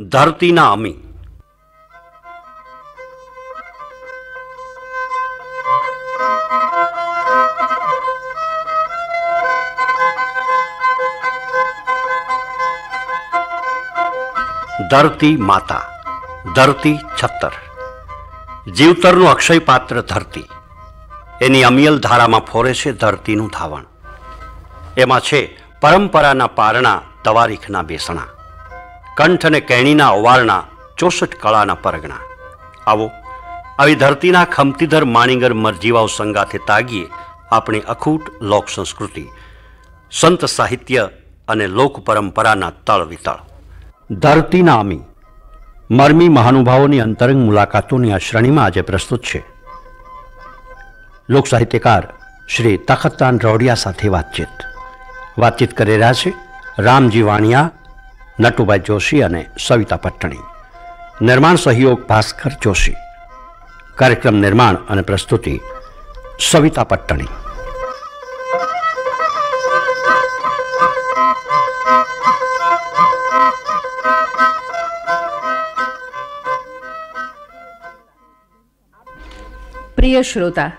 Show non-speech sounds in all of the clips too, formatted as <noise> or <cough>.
ધરતીના અમી ધરતી માતા ધરતી છત્તર જીવતરનું અક્ષય પાત્ર ધરતી એની અમિયલ ધારામાં ફોરે છે ધરતીનું ધાવણ એમાં છે પરંપરાના પારણા તવારીખના બેસણા કંઠ અને કેણીના ઓવારણા ચોસઠ કળાના પરગણા આવો આવી ધરતીના ખમતીધર માણીગર મરજીવાઓ સંગાથે તાગીએ આપણી અખૂટ લોક સંસ્કૃતિ સંત સાહિત્ય અને લોક પરંપરાના તળ વિતળ ધરતી નામી મરમી મહાનુભાવોની અંતરંગ મુલાકાતોની આ શ્રેણીમાં આજે પ્રસ્તુત છે લોકસાહિત્યકાર શ્રી તખતદાન રોડિયા સાથે વાતચીત વાતચીત કરી રહ્યા છે રામજી વાણિયા નટુભાઈ જોશી અને સવિતા પટ્ટણી નિર્માણ સહયોગ ભાસ્કર જોશી કાર્યક્રમ નિર્માણ અને પ્રસ્તુતિ સવિતા પટ્ટણી પ્રિય શ્રોતા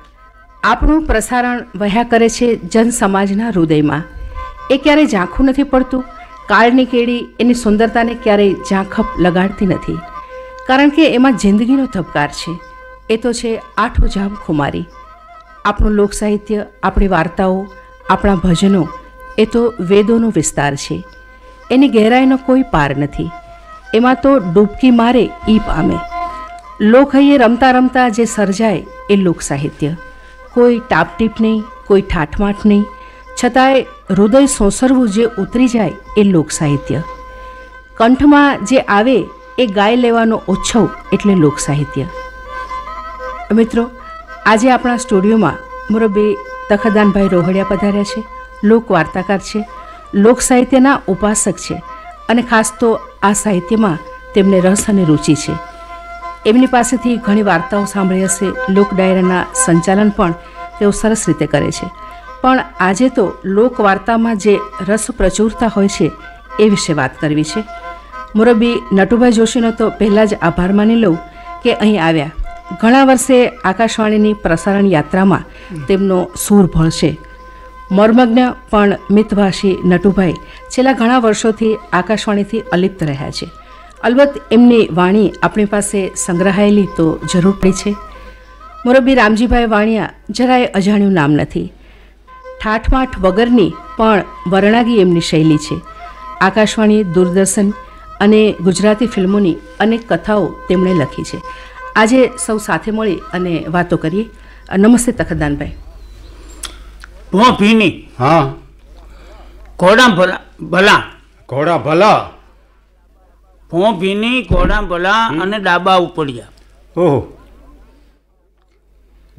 આપણું પ્રસારણ વહ્યા કરે છે જન સમાજના હૃદયમાં એ ક્યારેય ઝાંખું નથી પડતું કાળની કેળી એની સુંદરતાને ક્યારેય ઝાંખપ લગાડતી નથી કારણ કે એમાં જિંદગીનો ધબકાર છે એ તો છે આઠો જામ ખુમારી આપણું લોકસાહિત્ય આપણી વાર્તાઓ આપણા ભજનો એ તો વેદોનો વિસ્તાર છે એની ગહેરાઈનો કોઈ પાર નથી એમાં તો ડૂબકી મારે ઈ પામે લોકહૈયે રમતા રમતા જે સર્જાય એ લોકસાહિત્ય કોઈ ટાપટીપ નહીં કોઈ ઠાઠમાઠ નહીં છતાંય હૃદય સોસરવું જે ઉતરી જાય એ લોકસાહિત્ય કંઠમાં જે આવે એ ગાય લેવાનો ઓછવ એટલે લોકસાહિત્ય મિત્રો આજે આપણા સ્ટુડિયોમાં મારો બે તખદાનભાઈ રોહડિયા પધાર્યા છે લોકવાર્તાકાર છે લોકસાહિત્યના ઉપાસક છે અને ખાસ તો આ સાહિત્યમાં તેમને રસ અને રુચિ છે એમની પાસેથી ઘણી વાર્તાઓ સાંભળી હશે લોક ડાયરાના સંચાલન પણ તેઓ સરસ રીતે કરે છે પણ આજે તો લોકવાર્તામાં જે રસ પ્રચુરતા હોય છે એ વિશે વાત કરવી છે મોરબી નટુભાઈ જોશીનો તો પહેલાં જ આભાર માની લઉં કે અહીં આવ્યા ઘણા વર્ષે આકાશવાણીની પ્રસારણ યાત્રામાં તેમનો સૂર ભળશે મર્મજ્ઞ પણ મિતભાષી નટુભાઈ છેલ્લા ઘણા વર્ષોથી આકાશવાણીથી અલિપ્ત રહ્યા છે અલબત્ત એમની વાણી આપણી પાસે સંગ્રહાયેલી તો જરૂર પડી છે મોરબી રામજીભાઈ વાણિયા જરાય અજાણ્યું નામ નથી ઠાઠમાઠ વગરની પણ વરણાગી એમની શૈલી છે આકાશવાણી દૂરદર્શન અને ગુજરાતી ફિલ્મોની અનેક કથાઓ તેમણે લખી છે આજે સૌ સાથે મળી અને વાતો કરીએ નમસ્તે તખદાનભાઈ હું ભીની હા ઘોડા ભલા ભલા ઘોડા ભલા હું ભીની ઘોડા ભલા અને ડાબા ઉપડિયા ઓહો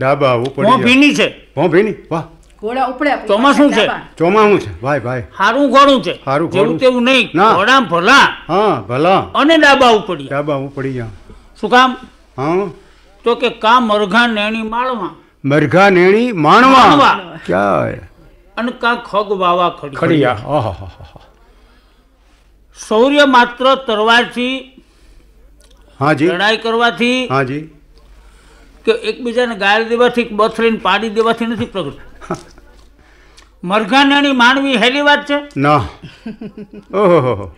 ડાબા ઉપડિયા હું ભીની છે હું ભીની વાહ ઘોડા ઉપડ્યા ચોમાસું છે ચોમાસું છે ભાઈ ભાઈ હારું ઘોડું છે હારું ઘોડું તેવું નહીં ઘોડા ભલા હા ભલા અને ડાબા ઉપડી ડાબા ઉપડી ગયા શું કામ હા તો કે કા મરઘા નેણી માળવા મરઘા નેણી માણવા ક્યાં અને કા ખગ વાવા ખડી ખડિયા આહા શૌર્ય માત્ર તરવાથી હાજી લડાઈ કરવાથી હાજી કે એકબીજાને ગાળ દેવાથી બથરીને પાડી દેવાથી નથી પ્રગટ મરઘાનાની માનવી હેલી વાત છે ના ઓહો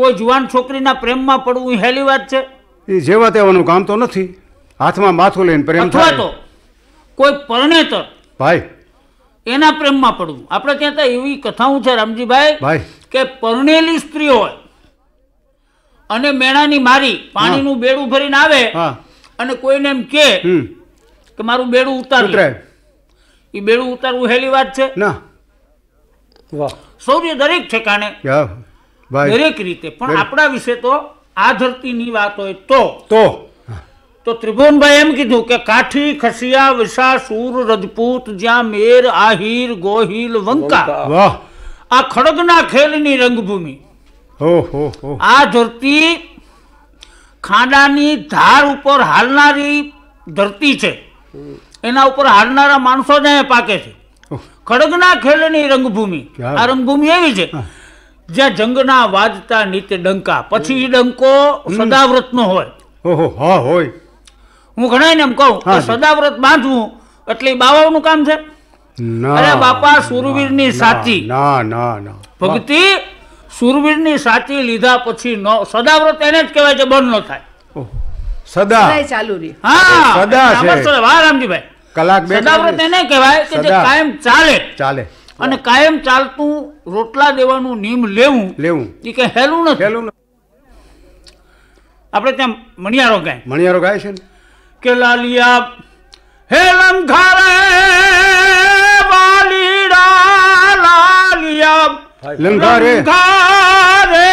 કોઈ જુવાન છોકરીના પ્રેમમાં પડવું હેલી વાત છે એ જેવા તેવાનું કામ તો નથી હાથમાં માથું લઈને પ્રેમ થાય તો કોઈ પરણેતર ભાઈ એના પ્રેમમાં પડવું આપણે કહેતા એવી કથાઓ છે રામજીભાઈ ભાઈ કે પરણેલી સ્ત્રી હોય અને મેણાની મારી પાણીનું બેડું ભરીને આવે અને કોઈને એમ કે મારું બેડું ઉતાર એ બેડું ઉતારવું હેલી વાત છે ના વાહ સૌર્ય દરેક ઠેકાણે દરેક રીતે પણ આપણા વિશે તો આ ધરતીની વાત હોય તો તો તો ત્રિભુવનભાઈ એમ કીધું કે કાઠી ખસિયા વિશા સુર રજપૂત જ્યાં મેર આહિર ગોહિલ વંકા આ ખડગના ખેલની રંગભૂમિ આ ધરતી ખાડાની ધાર ઉપર હાલનારી ધરતી છે એના ઉપર હારનારા માણસો માણસોને પાકે છે ખડગના ખેલની રંગભૂમિ આ રંગભૂમિ એવી છે જ્યાં જંગના વાજતા નીતે ડંકા પછી ડંકો સદાવ્રતનો હોય ઓહો હા હોય હું ઘણાને એમ કહું સદાવ્રત બાંધવું એટલે બાવાઓનું કામ છે અરે બાપા સુરવીર ની સાચી ના ના ના ભક્તિ સુરવીરની સાચી લીધા પછી નો સદાવ્રત એને જ કહેવાય છે બંધ ન થાય સદા ચાલુ રહી હા સદા છે વાહ રામજીભાઈ કલાક બે સદાવ્રત એને કહેવાય કે જે કાયમ ચાલે ચાલે અને કાયમ ચાલતું રોટલા દેવાનું નિયમ લેવું લેવું એ કે હેલું નથી હેલું આપણે ત્યાં મણિયારો ગાય મણિયારો ગાય છે કે લાલિયા હેલમ ખારે વાલીડા લાલિયા લંઘારે ઘારે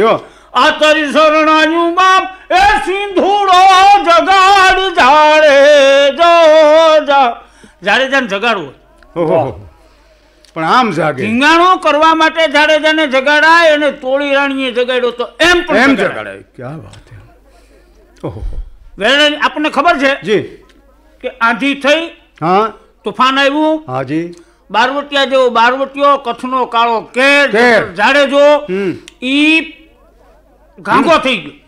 જો આ તારી શરણાયું બાપ એ સિંધુડો જગાડ જાણે જો જાડેજાને જગાડવો પણ આમ જાગે ધીંગાણો કરવા માટે જાડેજાને જગાડાય અને તોળી રાણીએ જગાડ્યો તો એમ પણ એમ જગાડાય ક્યા વાત ઓહો આપણને ખબર છે જી કે આંધી થઈ હા તોફાન આવ્યું હાજી બારવટિયા જેવો બારવટિયો કચ્છનો કાળો કેર જાડેજો ઈ ઘાંગો થઈ ગયો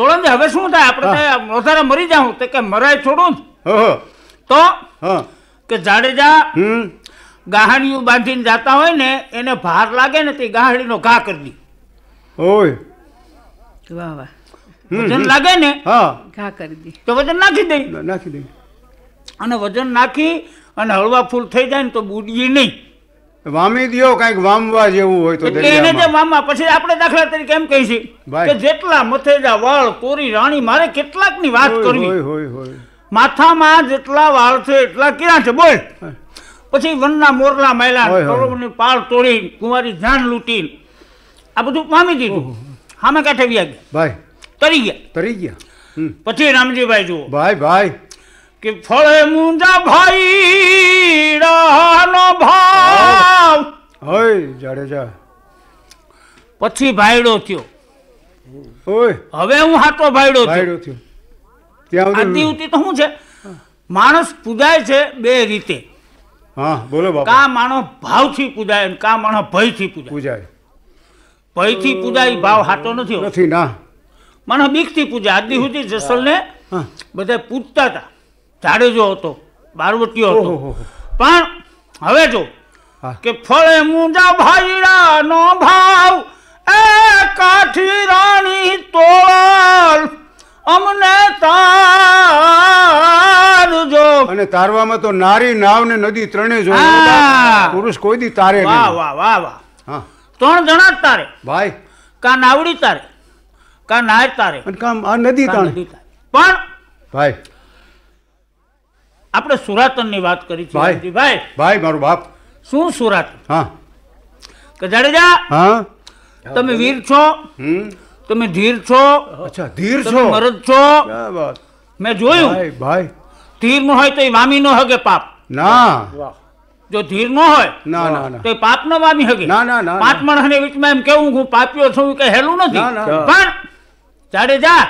તોળંદ હવે શું થાય આપણે વધારે મરી જાઉં તે કે મરાય છોડું તો કે જાડેજા ગાહણીયું બાંધીને જાતા હોય ને એને ભાર લાગે ને તે ગાહડીનો ઘા કરી દી ઓય વાહ વાહ વજન લાગે ને હા ઘા કરી દી તો વજન નાખી દઈ નાખી દે અને વજન નાખી અને હળવા ફૂલ થઈ જાય ને તો બુડીએ નહીં વામી દયો કઈક વામવા જેવું હોય તો એને જે વામવા પછી આપણે દાખલા તરીકે એમ કહી કે જેટલા મથેજા વાળ કોરી રાણી મારે કેટલાકની વાત કરવી માથામાં જેટલા વાળ છે એટલા ક્યાં છે બોલ પછી વનના મોરલા માયલા પાળ તોડી કુંવારી જાન લૂંટી આ બધું વામી દીધું હામે કાંઠે વ્યાગ ભાઈ તરી ગયા તરી ગયા પછી રામજીભાઈ જુઓ ભાઈ ભાઈ કે ફળે મુંજા ભાઈ રાનો ભાવ હોય જાડેજા પછી ભાઈડો થયો હોય હવે હું હાટો ભાઈડો ભાઈડો થયો ત્યાં આદિવતી તો શું છે માણસ પૂજાય છે બે રીતે હા બોલો બાપા કા માણો ભાવથી પૂજાય અને કા માણો ભયથી પૂજાય પૂજાય ભયથી પૂજાય ભાવ હાટો નથી નથી ના માણો બીકથી પૂજાય આદિ સુધી જસલને બધા પૂજતા હતા જાડેજો હતો બારવટીયો હતો પણ હવે જો કે ફળે મુંજા ભાઈરા નો ભાવ એ કાઠી રાણી તોળ અમને જો અને તારવામાં તો નારી નાવ ને નદી ત્રણે જો પુરુષ કોઈ દી તારે વાહ વાહ વાહ વાહ ત્રણ જણા તારે ભાઈ કા નાવડી તારે કા નાય તારે કામ આ નદી તારે પણ ભાઈ આપણે સુરાતનની વાત કરી છે ભાઈ ભાઈ મારો બાપ શું સુરાત હા કે જાડેજા હા તમે વીર છો તમે ધીર છો અચ્છા ધીર છો મરદ છો મેં જોયું ભાઈ ભાઈ ધીર નો હોય તો એ વામી નો હગે પાપ ના જો ધીર નો હોય ના ના ના તો પાપ નો વામી હગે ના ના ના પાંચ માણસને વીચમાં એમ કેવું હું પાપ્યો છું કે હેલું નથી પણ જાડેજા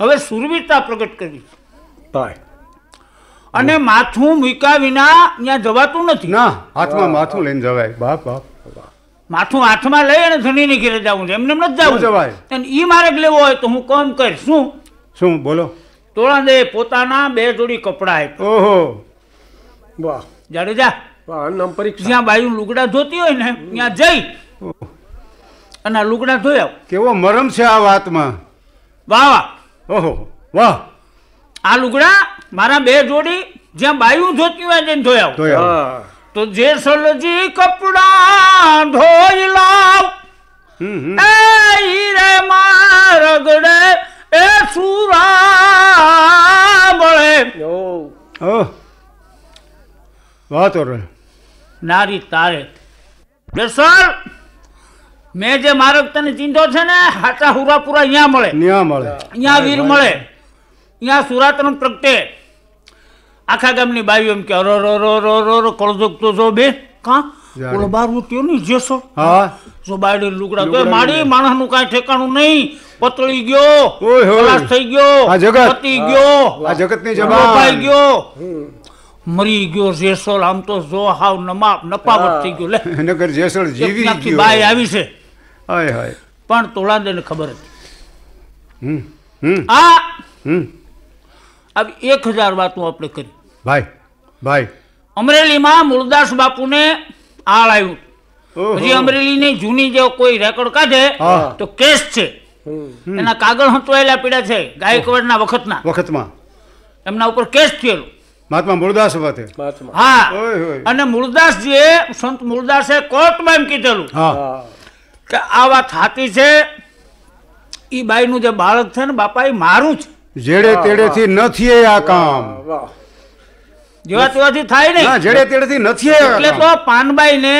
હવે સુરવીરતા પ્રગટ કરી ભાઈ અને માથું મૂકા વિના ત્યાં જવાતું નથી ના હાથમાં માથું લઈને જવાય બાપ બાપ માથું હાથમાં લઈ અને ધણીની ઘેરે જવું છે એમને નથી જવું જવાય અને એ મારે લેવો હોય તો હું કોમ કરીશ શું શું બોલો તોળા દે પોતાના બે જોડી કપડાં આપ્યા ઓહો વાહ જાડેજા નામ પરીક્ષા જ્યાં બાયું લુગડા ધોતી હોય ને ત્યાં જઈ અને લુગડા ધોયા કેવો મરમ છે આ વાતમાં વાહ વાહ ઓહો વાહ આ લુગડા મારા બે જોડી જ્યાં બાયું જોતી હોય તેને ધોઈ આવું તો જે સલજી કપડા ધોઈ લાવ એ રે મારગડે એ સુરા બળે ઓ વાતો રે નારી તારે બેસર મેં જે માર્ગ તને ચીંધો છે ને હાચા હુરાપુરા અહીંયા મળે અહીંયા મળે અહીંયા વીર મળે ત્યાં સુરાતનું પ્રગટે આખા ગામની બાઈઓ એમ કે અરો રો રો રો રો રો કળજોગ તો જો બે કાં ઓલો બાર હું ત્યો જેસો હા જો બાયડી લુગડા તો મારી માણસનું કાંઈ ઠેકાણું નહીં પતળી ગયો ખલાસ થઈ ગયો આ જગત પતી ગયો આ જગતની જમા પાઈ ગયો મરી ગયો જેસોલ આમ તો જો હાવ નમા નપાવટ થઈ ગયો લે નગર જેસોલ જીવી ગયો બાય આવી છે હાય હાય પણ તોલાદેને ખબર હતી હમ હમ આ હમ આવી એક હજાર વાતો આપણે કરી ભાઈ ભાઈ અમરેલીમાં મૂળદાસ બાપુને આળ આવ્યું પછી અમરેલીની જૂની જે કોઈ રેકોર્ડ કાઢે તો કેસ છે એના કાગળ હંચવાયેલા પીડા છે ગાયકવાડના વખતના વખતમાં એમના ઉપર કેસ થયેલો મહાત્મા મૂળદાસ વાતે હા અને મૂળદાસજીએ સંત મૂળદાસે કોર્ટમાં એમ કીધેલું કે આ વાત સાચી છે એ બાઈનું જે બાળક છે ને બાપા એ મારું છે જેડે તેડેથી નથી આ કામ જેવા જેવાથી થાય નહીં જેડે તેડેથી નથી એટલે તો પાનબાઈને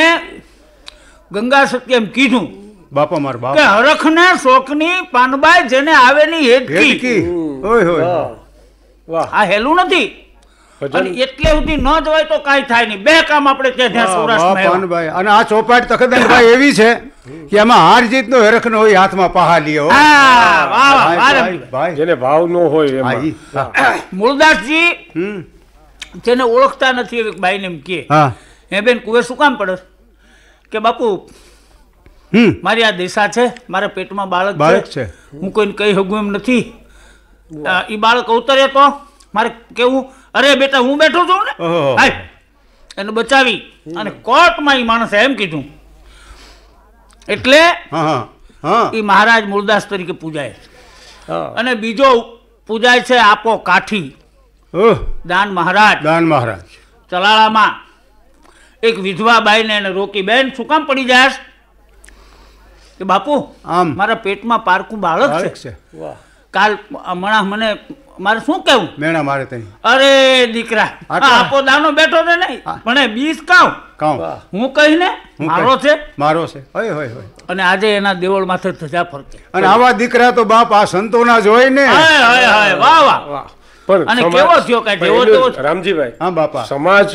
ગંગા એમ કીધું બાપા માર બાપ કે હરખના શોખની પાનબાઈ જેને આવેલી હેટકી ઓય હોય વાહ આ હેલું નથી અને એટલે સુધી ન જવાય તો કાંઈ થાય નહીં બે કામ આપણે ત્યાં ત્યાં સૌરાષ્ટ્રમાં અને આ ચોપાટ તખતનભાઈ એવી છે કે એમાં હાર જીત નો હેરખ નો હોય હાથમાં પહા લ્યો જેને ભાવ નો હોય મૂળદાસજી જેને ઓળખતા નથી એવી બાઈને એમ કે હે બેન કુવે શું કામ પડે કે બાપુ મારી આ દિશા છે મારા પેટમાં બાળક બાળક છે હું કોઈને કહી શકું એમ નથી એ બાળક અવતરે તો મારે કેવું અરે બેટા હું બેઠો છું ને ભાઈ એને બચાવી અને કોર્ટમાં એ માણસે એમ કીધું એટલે એ મહારાજ મૂળદાસ તરીકે પૂજાય અને બીજો પૂજાય છે આપો કાઠી દાન મહારાજ દાન મહારાજ ચલાળામાં એક વિધવા બાઈને એને રોકી બેન શું કામ પડી જાય કે બાપુ આમ મારા પેટમાં પારકું બાળક છે કાલ હમણાં મને મારે શું કેવું મેણા મારે તઈ અરે દીકરા આપો દાનો બેઠો ને નહીં પણ બીજ કાઉ કાઉ હું કહી ને મારો છે મારો છે હોય હોય હોય અને આજે એના દેવળ માથે ધજા ફરકે અને આવા દીકરા તો બાપ આ સંતોના જોઈ ને હાય હાય હાય વાહ વાહ પણ અને કેવો થયો કાઈ જેવો તેવો રામજીભાઈ હા બાપા સમાજ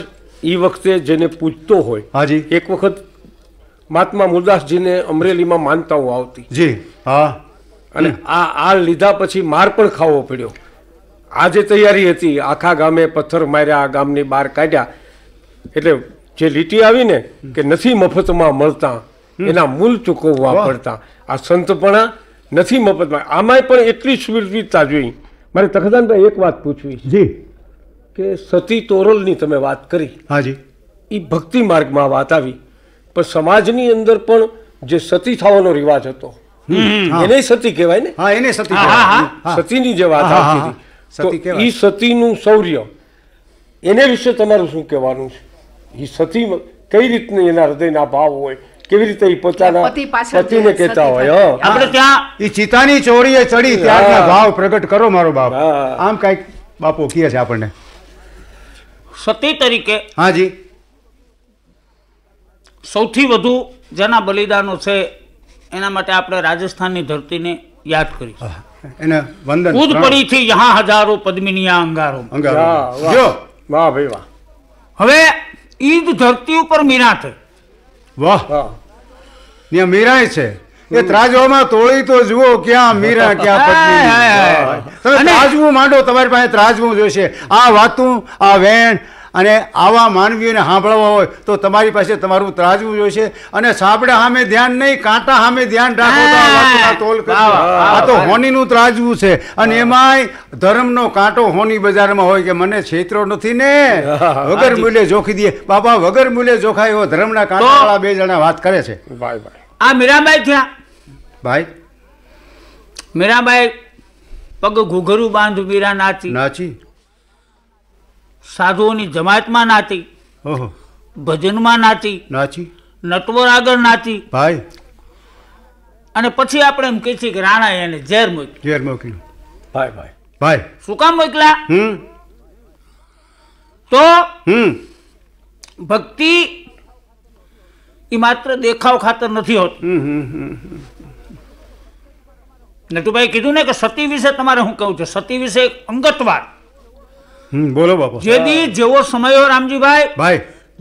એ વખતે જેને પૂછતો હોય હાજી એક વખત મહાત્મા મુરદાસજીને અમરેલીમાં માનતાઓ આવતી જી હા અને આ આ લીધા પછી માર પણ ખાવો પડ્યો આ જે તૈયારી હતી આખા ગામે પથ્થર માર્યા આ ગામની બહાર કાઢ્યા એટલે જે લીટી આવીને કે નથી મફતમાં મળતા એના મૂલ ચૂકવવા પડતા આ સંતપણા નથી મફતમાં આમાંય પણ એટલી સુરવીરતા જોઈ મારે તખદાનભાઈ એક વાત પૂછવી જી કે સતી તોરલની તમે વાત કરી હાજી એ ભક્તિ માર્ગમાં વાત આવી પણ સમાજની અંદર પણ જે સતી થવાનો રિવાજ હતો એને સતી કહેવાય ને એને સતી સતીની જે વાત આવતી હતી સતી એ સતીનું શૌર્ય એને વિશે તમારું શું કહેવાનું છે એ સતી કઈ રીતની એના હૃદયના ભાવ હોય કેવી રીતે પોતાના પતિને કહેતા હોય આપણે ત્યાં એ ચિતાની ચોરીએ ચડી ત્યારના ભાવ પ્રગટ કરો મારો બાપ આમ કાંઈક બાપો કહે છે આપણને સતી તરીકે હાજી સૌથી વધુ જેના બલિદાનો છે એના માટે આપણે રાજસ્થાનની ધરતીને યાદ કરી એને વંદન કૂદ પડી થી યહાં હજારો પદ્મિનીયા અંગારો અંગારો જો વાહ ભાઈ વાહ હવે ઈદ ધરતી ઉપર મીરા થઈ વાહ ત્યાં મીરાય છે એ ત્રાજવામાં તોળી તો જુઓ ક્યાં મીરા <laughs> ક્યાં પદ્મિની તમે ત્રાજવું માંડો તમારી પાસે ત્રાજવું જોશે આ વાતું આ વેણ અને આવા માનવીઓને સાંભળવા હોય તો તમારી પાસે તમારું ત્રાજવું જોઈશે અને સાંભળા સામે ધ્યાન નહીં કાંટા સામે ધ્યાન રાખો આ તો હોનીનું ત્રાજવું છે અને એમાંય ધર્મનો કાંટો હોની બજારમાં હોય કે મને છેતરો નથી ને વગર મૂલ્યે જોખી દે બાપા વગર મૂલ્યે જોખાય એવો ધર્મના કાંટાવાળા બે જણા વાત કરે છે આ મીરાબાઈ થયા ભાઈ મીરાબાઈ પગ ઘૂઘરું બાંધ મીરા નાચી નાચી સાધુઓની જમાતમાં નાતી ભજનમાં નાતી નાચી નટવર આગળ નાતી ભાઈ અને પછી આપણે એમ કહી કે રાણા એને ઝેર મૂક્યું ઝેર મૂક્યું ભાઈ ભાઈ ભાઈ શું કામ મોકલા હમ તો હમ ભક્તિ એ માત્ર દેખાવ ખાતર નથી હોતું નટુભાઈ કીધું ને કે સતી વિશે તમારે હું કહું છું સતી વિશે અંગત વાત બોલો બાપુ જેદી જેવો સમય હોય રામજીભાઈ ભાઈ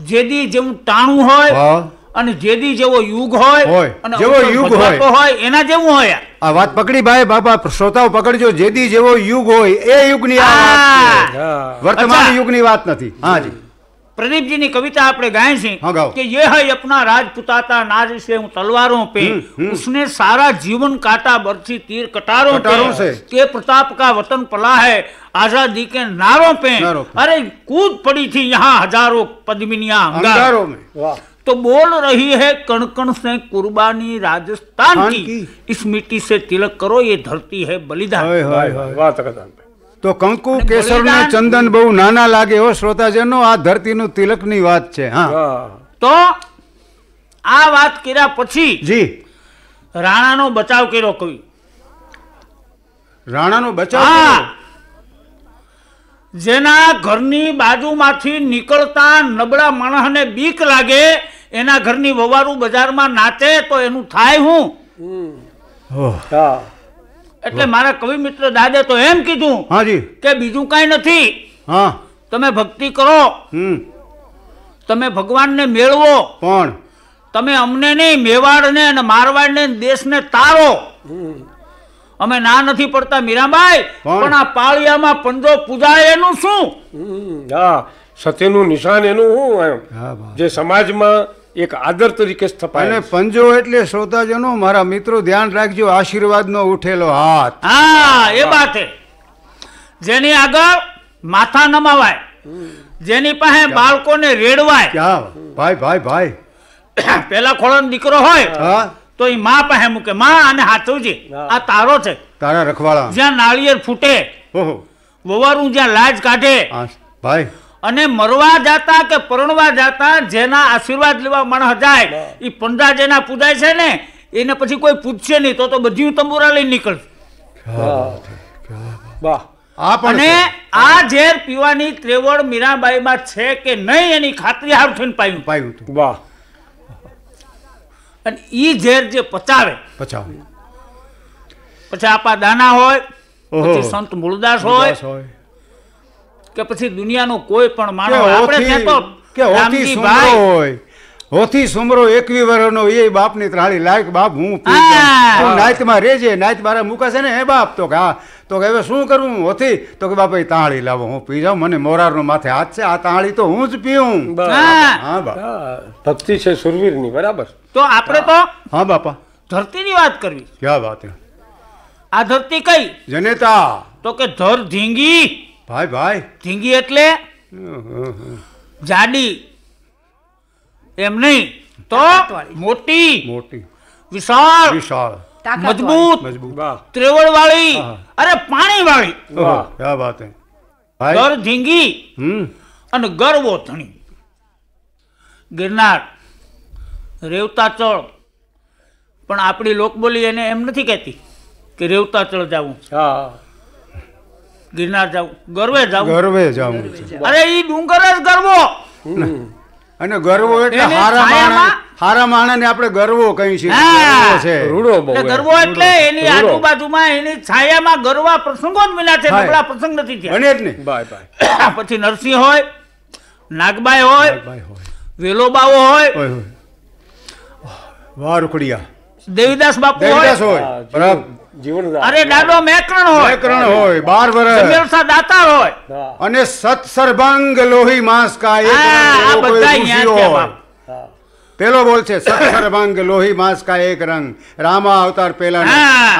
જેદી જેવું ટાણું હોય અને જેદી જેવો યુગ હોય જેવો યુગ હોય હોય એના જેવું હોય આ વાત પકડી ભાઈ બાપા શ્રોતાઓ પકડજો જેદી જેવો યુગ હોય એ યુગની આ વર્તમાન યુગની વાત નથી હાજી प्रदीप जी ની કવિતા આપણે ગાય છે કે યે હૈ અપના રાજપુતાતા નાજ છે હું તલવારો पे उसने सारा जीवन काटा बरसी तीर कटारों कटारों से के प्रताप का वतन पला है आजादी के नारों पे अरे कूद पड़ी थी यहाँ हजारों पद्मिनिया तो बोल रही है कणकण से कुर्बानी राजस्थान की, की इस मिट्टी से तिलक करो ये धरती है बलिदान તો કંકુ કેસર ને ચંદન બહુ નાના લાગે એવો શ્રોતાજનો આ ધરતીનું તિલકની વાત છે હા તો આ વાત કર્યા પછી જી રાણાનો બચાવ કર્યો કવિ રાણાનો બચાવ જેના ઘરની બાજુમાંથી નીકળતા નબળા માણસને બીક લાગે એના ઘરની વવારું બજારમાં નાચે તો એનું થાય હું હા એટલે મારા કવિ મિત્ર દાદે તો એમ કીધું હાજી કે બીજું કાંઈ નથી હા તમે ભક્તિ કરો હમ તમે ભગવાનને મેળવો પણ તમે અમને નહીં મેવાડને અને મારવાડને દેશને તારો અમે ના નથી પડતા મીરાબાઈ પણ આ પાળિયામાં પંજો પૂજાય એનું શું હા સત્યનું નિશાન એનું જે સમાજમાં એક આદર તરીકે સ્થપાય અને પંજો એટલે શ્રોતાજનો મારા મિત્રો ધ્યાન રાખજો આશીર્વાદનો ઉઠેલો હાથ હા એ બાતે જેની આગળ માથા નમાવાય જેની પાસે બાળકોને રેડવાય ભાઈ ભાઈ ભાઈ <coughs> પેલા ખોળો દીકરો હોય તો એ માં પાસે મૂકે માં અને હાથવજે આ તારો છે તારા રખવાળા જ્યાં નાળિયેર ફૂટે ઓહો વવારું જ્યાં લાજ કાઢે ભાઈ અને મરવા જતા કે પરણવા જતા જેના આશીર્વાદ લેવા માણસ જાય એ પંડા જેના પૂજાય છે ને એને પછી કોઈ પૂછશે નહીં તો તો બધી તંબુરા લઈને નીકળશે અને આ ઝેર પીવાની ત્રેવડ મીરાબાઈમાં છે કે નહીં એની ખાતરી હાર થઈને પાયું પાયું હતું વાહ અને એ ઝેર જે પચાવે પચાવે પછી આપા દાના હોય પછી સંત મૂળદાસ હોય કે પછી દુનિયાનો કોઈ પણ માણસ હોથી સુમરો એકવી વરનો એ બાપ ની ત્રાળી લાયક બાપ હું નાયતમાં રેજે નાયત મારા મુકાશે ને હે બાપ તો કે હા તો કે હવે શું કરવું હોથી તો કે બાપા તાળી લાવો હું પી જાઉં મને મોરાર નો માથે હાથ છે આ તાળી તો હું જ પીઉં હા બાપા ભક્તિ છે સુરવીરની બરાબર તો આપણે તો હા બાપા ધરતીની વાત કરવી ક્યાં વાત આ ધરતી કઈ જનેતા તો કે ધર ધીંગી ભાઈ ભાઈ ઢીંગી એટલે જાડી એમ નહીં તો મોટી મોટી વિશાળ વિશાળ મજબૂત મજબૂત ત્રેવળ વાળી અરે પાણી વાળી ક્યા વાત હે ગર ઢીંગી અને ગરવો વોથણી ગિરનાર રેવતા ચળ પણ આપણી લોકબોલી એને એમ નથી કહેતી કે રેવતા ચળ જવું હા ગિરનાર જાવ ગરવે જાવ ગરવે જવું અરે ઈ ડુંગર જ ગરવો અને ગરવો એટલે હારા માણા હારા માણા ને આપણે ગરવો કહી છે રૂડો બહુ ગરવો એટલે એની આજુબાજુમાં એની છાયામાં ગરવા પ્રસંગો જ મળ્યા છે નબળા પ્રસંગ નથી થયા બને જ નહીં બાય બાય <coughs> પછી નરસિંહ હોય નાગબાઈ હોય વેલોબાઓ હોય વારુકડિયા દેવીદાસ બાપુ હોય અરે દાદો મેકરણ હોય મેકરણ હોય 12 વર્ષ જમેલસા હોય અને સત લોહી માંસ કા આ બધા પેલો બોલ છે સત્સર્ભંગ લોહી માંસ કા એક રંગ રામા અવતાર પેલા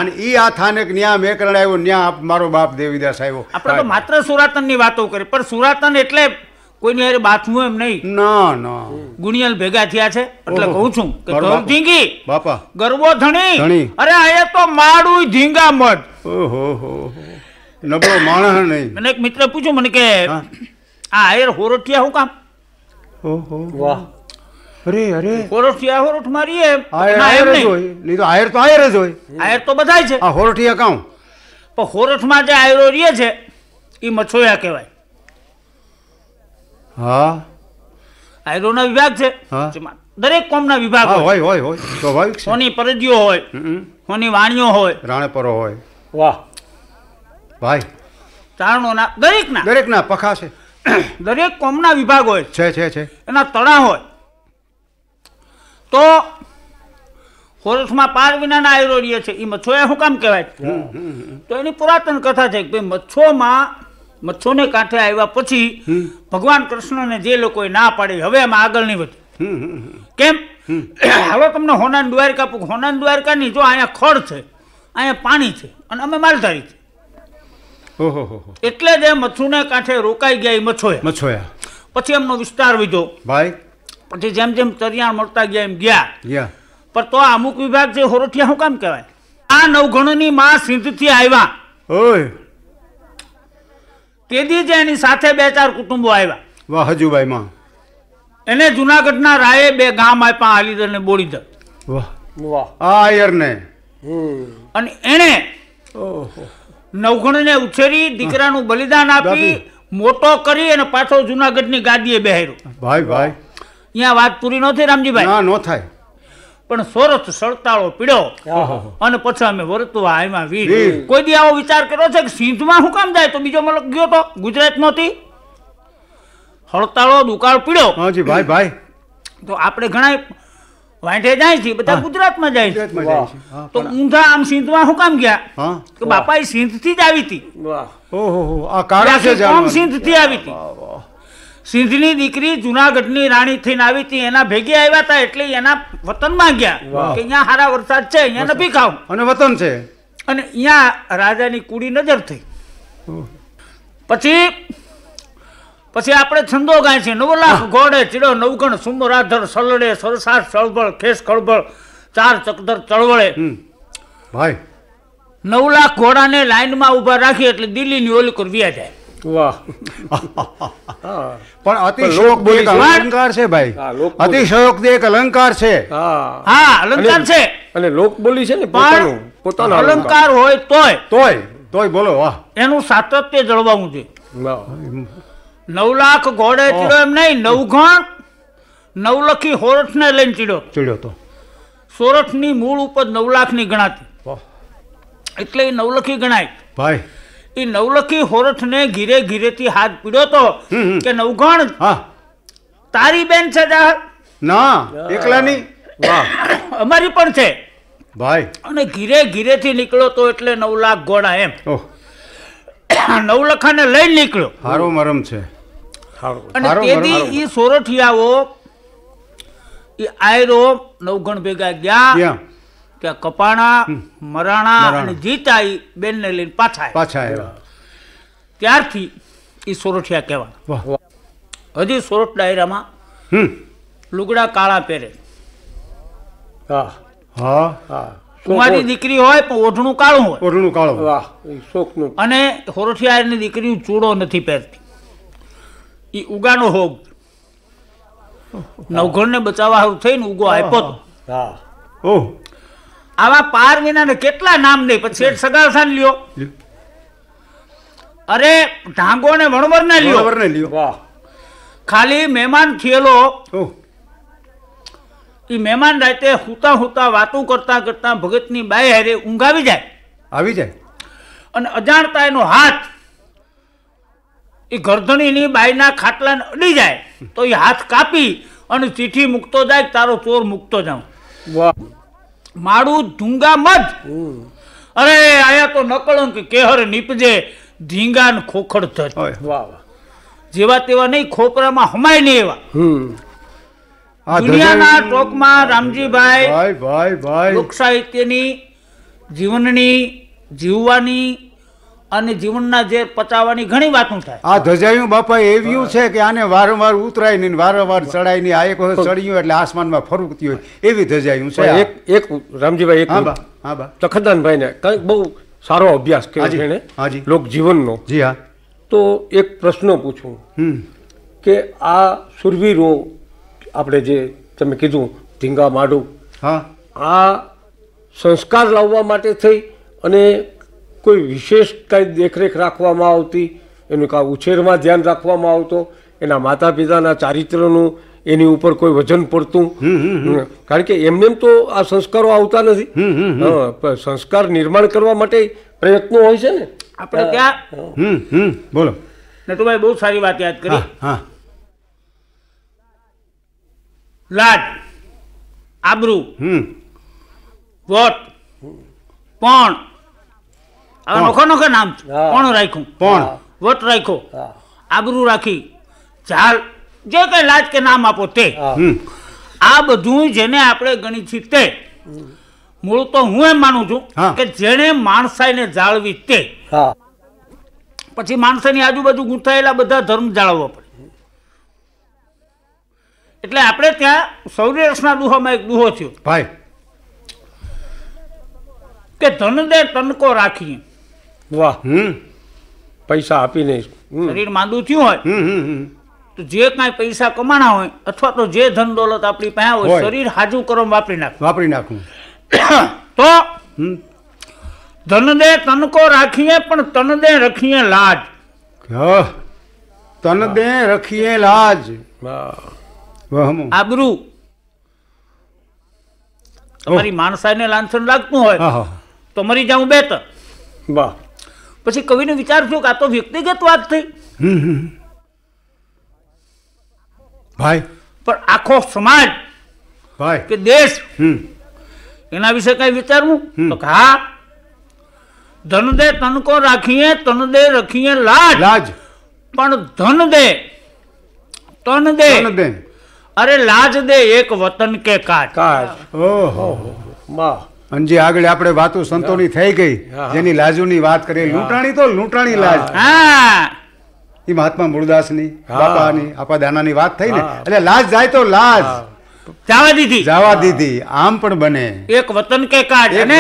અને ઈ આ થાનક ન્યા મેકરણ આવ્યો ન્યા મારો બાપ દેવીદાસ આવ્યો આપણે તો માત્ર સુરાતન ની વાતો કરી પણ સુરાતન એટલે કોઈની હારે બાથવું એમ નહીં ના ના ગુણિયલ ભેગા થયા છે એટલે કહું છું કે ધોલ ધીંગી બાપા ગરબો ધણી અરે અહીંયા તો માડું ધીંગા મઠ ઓહો હો નબળો માણસ નહીં મને એક મિત્ર પૂછ્યું મને કે આ હાયર હોરોઠિયા હું કામ ઓહો વાહ અરે અરે હોરોઠિયા હોરોઠ મારી એમ હાયર જ હોય નહીં તો હાયર તો હાયર જ હોય હાયર તો બધાય છે આ હોરોઠિયા કાઉ પણ હોરોઠમાં જે આયરો રીએ છે એ મછોયા કહેવાય હા આયરોના વિભાગ છે દરેક કોમના વિભાગ હોય હોય હોય સ્વાભાવિક છે સોની પરજીઓ હોય સોની વાણીઓ હોય રાણેપરો હોય વાહ ભાઈ ચારણોના દરેકના દરેકના પખા છે દરેક કોમના વિભાગ હોય છે છે છે એના તણા હોય તો હોરસમાં પાર વિનાના આયરો છે એ મચ્છો એ શું કામ કહેવાય તો એની પુરાતન કથા છે કે ભાઈ મચ્છોમાં મચ્છોને કાંઠે આવ્યા પછી ભગવાન કૃષ્ણને જે લોકોએ ના પાડી હવે એમાં આગળ નહીં વધ્યું કેમ <clears throat> હવે તમને હોનાન દ્વારકા હોનાન દ્વારકાની જો અહીંયા ખડ છે અહીંયા પાણી છે અને અમે માલધારી છે એટલે જ એ મચ્છુને કાંઠે રોકાઈ ગયા એ મચ્છોયા મચ્છોયા પછી એમનો વિસ્તાર વીધો ભાઈ પછી જેમ જેમ તરિયાણ મળતા ગયા એમ ગયા પણ તો અમુક વિભાગ જે હોરઠિયા શું કામ કહેવાય આ નવગણની માં સિંધથી આવ્યા ઓય તેથી જ એની સાથે બે ચાર કુટુંબો આવ્યા વાહ હજુભાઈ માં એને જુનાગઢના રાયે બે ગામ આપ્યા હાલીદર ને બોડીદર વાહ વાહ આયર ને અને એણે નવઘણને ઉછેરી દીકરાનું બલિદાન આપી મોટો કરી અને પાછો જુનાગઢની ગાદીએ બેહાર્યો ભાઈ ભાઈ અહીંયા વાત પૂરી નથી રામજીભાઈ ના ન થાય પણ સોરસ સળતાળો પીડ્યો અને પછી અમે વર્તવા એમાં વીર કોઈ દી આવો વિચાર કર્યો છે કે સિંધમાં શું કામ જાય તો બીજો મલક ગયો તો ગુજરાત માંથી હળતાળો દુકાળ પીડો હાજી ભાઈ ભાઈ તો આપણે ઘણા વાંઠે જાય છે બધા ગુજરાતમાં જાય છે તો ઊંધા આમ સિંધમાં શું કામ ગયા કે બાપા એ સિંધ થી જ આવી હતી ઓહો આ કાળા છે સિંધ થી આવી હતી સિંધની દીકરી જુનાગઢની રાણી થઈને આવી હતી એના ભેગી આવ્યા હતા એટલે એના વતનમાં ગયા કે અહીંયા સારા વરસાદ છે અહીંયા નથી ખાવ અને વતન છે અને અહીંયા રાજાની કુડી નજર થઈ પછી પછી આપણે છંદો ગાય છે નવ લાખ ઘોડે ચીડો નવગણ સુમરાધર સલડે સરસાર સળબળ ખેસ ખળબળ ચાર ચકદર ચળવળે ભાઈ નવ લાખ ઘોડાને લાઈનમાં ઊભા રાખી એટલે દિલ્હીની ઓલી કરવી જાય વાહ પણ અતિશયોક્તિ એક અલંકાર છે ભાઈ અતિશયોક્તિ એક અલંકાર છે હા અલંકાર છે અને લોક બોલી છે ને પોતાનું પોતાનો અલંકાર હોય તોય તોય તોય બોલો વાહ એનું સાતત્ય જળવાવું છે નવ લાખ ઘોડે ચીડો એમ નહીં નવઘણ નવલખી હોરઠને લઈને ચીડો ચીડ્યો તો સોરઠની મૂળ ઉપર નવ લાખની ગણાતી એટલે નવલખી ગણાય ભાઈ એ નવલખી હોરઠ ને ઘીરે ઘીરેથી હાથ પીડ્યો તો કે નવઘણ તારી બેન છે જા ના એકલાની અમારી પણ છે ભાઈ અને ઘીરે ઘીરેથી નીકળ્યો તો એટલે નવ લાખ ઘોડા એમ નવલખા ને લઈ નીકળ્યો હારો મરમ છે અને તેથી એ સોરઠિયાઓ એ આયરો નવગણ ભેગા ગયા કે કપાણા મરાણા અને જીતા એ બેનને લઈને પાછા પાછા આવ્યા ત્યારથી એ સોરઠિયા કહેવાના હજી સોરઠ ડાયરામાં લુગડા કાળા પહેરે કુમારી દીકરી હોય પણ ઓઢણું કાળું હોય ઓઢણું કાળું વાહ શોખનું અને હોરઠિયાની દીકરી ચૂડો નથી પહેરતી એ ઉગાનો હોગ નવઘણને બચાવવા થઈને ઉગો આપ્યો હતો હા ઓહ આવા પાર વિનાને કેટલા નામ દે પછી શેઠ સાન લ્યો અરે ઢાંગો ને વણવર ને લ્યો વણવર ને લ્યો વાહ ખાલી મહેમાન થયેલો એ મહેમાન રાતે હુતા હુતા વાતો કરતા કરતા ભગતની બાય હારે ઊંઘ આવી જાય આવી જાય અને અજાણતા એનો હાથ એ ગરધણીની બાયના ખાટલાને અડી જાય તો એ હાથ કાપી અને ચીઠી મૂકતો જાય તારો ચોર મૂકતો જાઉં વાહ મારું ધૂંગા મત અરે આયા તો નકળંક કેહર નીપજે ને ખોખડ ધજ વાહ જેવા તેવા નહીં ખોપરામાં હમાય નહીં એવા દુનિયાના ટોકમાં રામજીભાઈ ભાઈ ભાઈ ભાઈ લોક સાહિત્યની જીવનની જીવવાની અને જીવનના જે પચાવવાની ઘણી વાતો થાય આ ધજાયું બાપા એવું છે કે આને વારંવાર ઉતરાય નહીં વારંવાર ચડાય નહીં આ એક વખત ચડ્યું એટલે આસમાનમાં ફરકતી હોય એવી ધજાયું છે એક એક રામજીભાઈ એક હા બા ચખદાનભાઈ ને કંઈક બહુ સારો અભ્યાસ કર્યો છે એને લોક જીવનનો જી હા તો એક પ્રશ્ન પૂછું કે આ સુરવીરો આપણે જે તમે કીધું ધીંગા માડું હા આ સંસ્કાર લાવવા માટે થઈ અને કોઈ વિશેષ કાંઈ દેખરેખ રાખવામાં આવતી એનું કાં ઉછેરમાં ધ્યાન રાખવામાં આવતો એના માતા પિતાના ચારિત્રનું એની ઉપર કોઈ વજન પડતું કારણ કે એમને તો આ સંસ્કારો આવતા નથી સંસ્કાર નિર્માણ કરવા માટે પ્રયત્નો હોય છે ને આપણે ત્યાં બોલો ને નતુભાઈ બહુ સારી વાત યાદ કરી લાજ આબરૂ વોટ પણ આનો કોનો નામ કોણ રાખ્યું પણ વટ રાખ્યો આબરૂ રાખી ચાલ જે કઈ લાજ કે નામ આપો તે આ બધું જેને આપણે ગણી છીએ તે મૂળ તો હું એમ માનું છું કે જેને માણસાઈને જાળવી તે પછી માણસાની આજુબાજુ ગૂંથાયેલા બધા ધર્મ જાળવવા પડે એટલે આપણે ત્યાં સૌરાષ્ટ્રના દુહામાં એક દુહો થયો ભાઈ કે ધન દે તનકો રાખીએ વાહ હમ પૈસા આપીને શરીર માંદું થયું હોય તો જે કાંઈ પૈસા કમાણા હોય અથવા તો જે ધન દોલત આપણી પાસે હોય શરીર હાજુ કરો વાપરી નાખ વાપરી નાખું તો ધન દે તનકો રાખીએ પણ તન દે રખીએ લાજ તન દે રખીએ લાજ આબરૂ તમારી માણસાઈને લાંછન લાગતું હોય તો મરી જાઉં બેતર વાહ પછી કવિને વિચાર થયો કે આ તો વ્યક્તિગત વાત થઈ ભાઈ પણ આખો સમાજ ભાઈ કે દેશ એના વિશે કઈ વિચારવું તો હા ધન દે તનકો રાખીએ તન દે રખીએ લાજ લાજ પણ ધન દે તન દે અરે લાજ દે એક વતન કે કાજ કાજ ઓહો વાહ અને જે આગળ આપણે વાતો સંતોની થઈ ગઈ જેની લાજુની વાત કરીએ લૂંટાણી તો લૂંટાણી લાજ એ મહાત્મા મૂળદાસની બાપાની આપા દાનાની વાત થઈ ને એટલે લાજ જાય તો લાજ જવા દીધી જવા દીધી આમ પણ બને એક વતન કે કાટ અને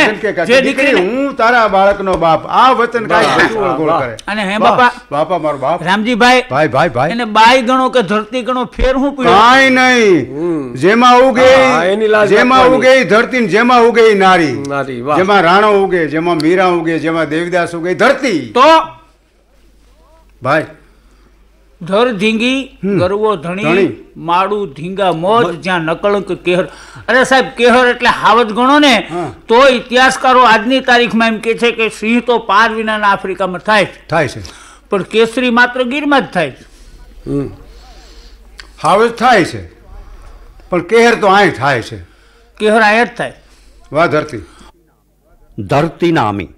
જે દીકરી હું તારા બાળકનો બાપ આ વતન કાઢ ઓળગોળ કરે અને હે બાપા બાપા મારો બાપ રામજીભાઈ ભાઈ ભાઈ ભાઈ અને બાઈ ગણો કે ધરતી ગણો ફેર હું પીડો કાઈ નહીં જેમાં ઉગે જેમાં ઉગે ધરતી ને જેમાં ઉગે નારી નારી જેમાં રાણો ઉગે જેમાં મીરા ઉગે જેમાં દેવદાસ ઉગે ધરતી તો ભાઈ ધર ધીંગી ગરવો ધણી માડું ધીંગા મોજ જ્યાં નકળંક કેહર અરે સાહેબ કેહર એટલે હાવત ગણો ને તો ઇતિહાસકારો આજની તારીખમાં એમ કે છે કે સિંહ તો પાર વિનાના આફ્રિકામાં થાય છે થાય છે પણ કેસરી માત્ર ગીરમાં જ થાય છે હાવત થાય છે પણ કેહર તો અહીં થાય છે કેહર અહીંયા જ થાય વાહ ધરતી ધરતી નામી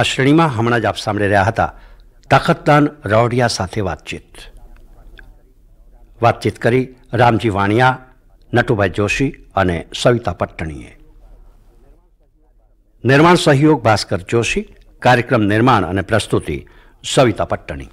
આ શ્રેણીમાં હમણાં જ આપ સાંભળી રહ્યા હતા તખતદાન રવડિયા સાથે વાતચીત વાતચીત કરી રામજી વાણિયા નટુભાઈ જોશી અને સવિતા પટ્ટણીએ નિર્માણ સહયોગ ભાસ્કર જોશી કાર્યક્રમ નિર્માણ અને પ્રસ્તુતિ સવિતા પટ્ટણી